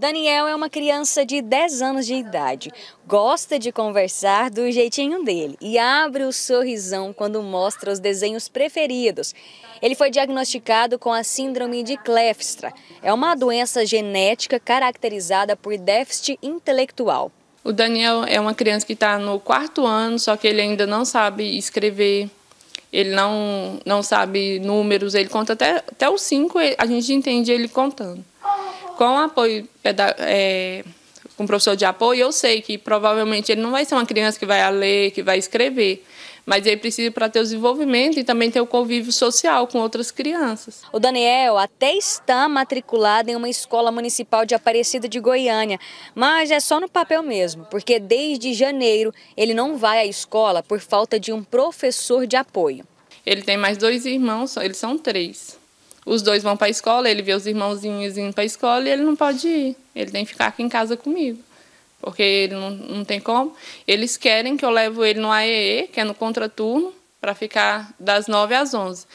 Daniel é uma criança de 10 anos de idade, gosta de conversar do jeitinho dele e abre o sorrisão quando mostra os desenhos preferidos. Ele foi diagnosticado com a síndrome de Klefstra. É uma doença genética caracterizada por déficit intelectual. O Daniel é uma criança que está no quarto ano, só que ele ainda não sabe escrever, ele não, não sabe números, ele conta até, até os cinco, a gente entende ele contando com apoio é, com professor de apoio, eu sei que provavelmente ele não vai ser uma criança que vai ler, que vai escrever. Mas ele precisa para ter o desenvolvimento e também ter o convívio social com outras crianças. O Daniel até está matriculado em uma escola municipal de Aparecida de Goiânia, mas é só no papel mesmo, porque desde janeiro ele não vai à escola por falta de um professor de apoio. Ele tem mais dois irmãos, eles são três. Os dois vão para a escola, ele vê os irmãozinhos indo para a escola e ele não pode ir. Ele tem que ficar aqui em casa comigo, porque ele não, não tem como. Eles querem que eu leve ele no AEE, que é no contraturno, para ficar das 9 às 11,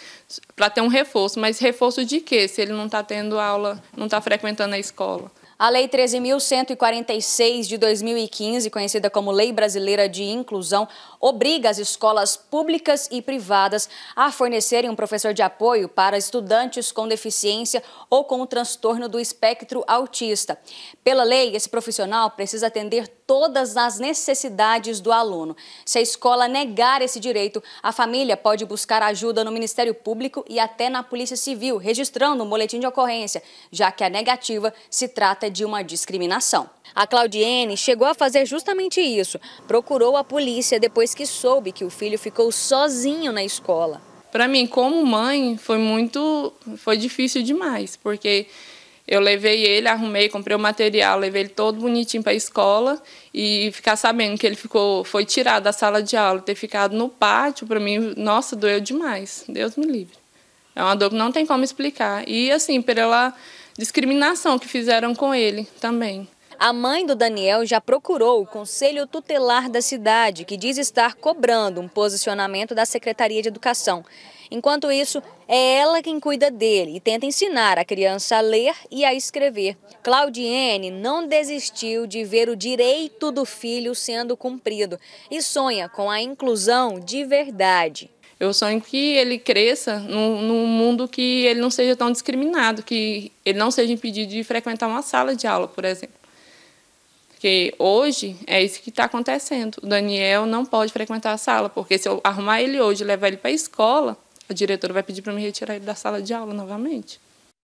para ter um reforço. Mas reforço de quê? Se ele não está tendo aula, não está frequentando a escola. A Lei 13.146 de 2015, conhecida como Lei Brasileira de Inclusão, obriga as escolas públicas e privadas a fornecerem um professor de apoio para estudantes com deficiência ou com transtorno do espectro autista. Pela lei, esse profissional precisa atender todas as necessidades do aluno. Se a escola negar esse direito, a família pode buscar ajuda no Ministério Público e até na Polícia Civil, registrando um boletim de ocorrência, já que a negativa se trata de uma discriminação. A Claudiene chegou a fazer justamente isso. Procurou a polícia depois que soube que o filho ficou sozinho na escola. Para mim, como mãe, foi muito, foi difícil demais, porque eu levei ele, arrumei, comprei o material, levei ele todo bonitinho para a escola e ficar sabendo que ele ficou, foi tirado da sala de aula, ter ficado no pátio, para mim, nossa, doeu demais. Deus me livre. É uma dor que não tem como explicar. E assim, pela discriminação que fizeram com ele também. A mãe do Daniel já procurou o Conselho Tutelar da cidade, que diz estar cobrando um posicionamento da Secretaria de Educação. Enquanto isso, é ela quem cuida dele e tenta ensinar a criança a ler e a escrever. Claudiene não desistiu de ver o direito do filho sendo cumprido e sonha com a inclusão de verdade. Eu sonho que ele cresça num, num, mundo que ele não seja tão discriminado, que ele não seja impedido de frequentar uma sala de aula, por exemplo porque hoje é isso que está acontecendo. O Daniel não pode frequentar a sala, porque se eu arrumar ele hoje e levar ele para a escola, a diretora vai pedir para me retirar ele da sala de aula novamente.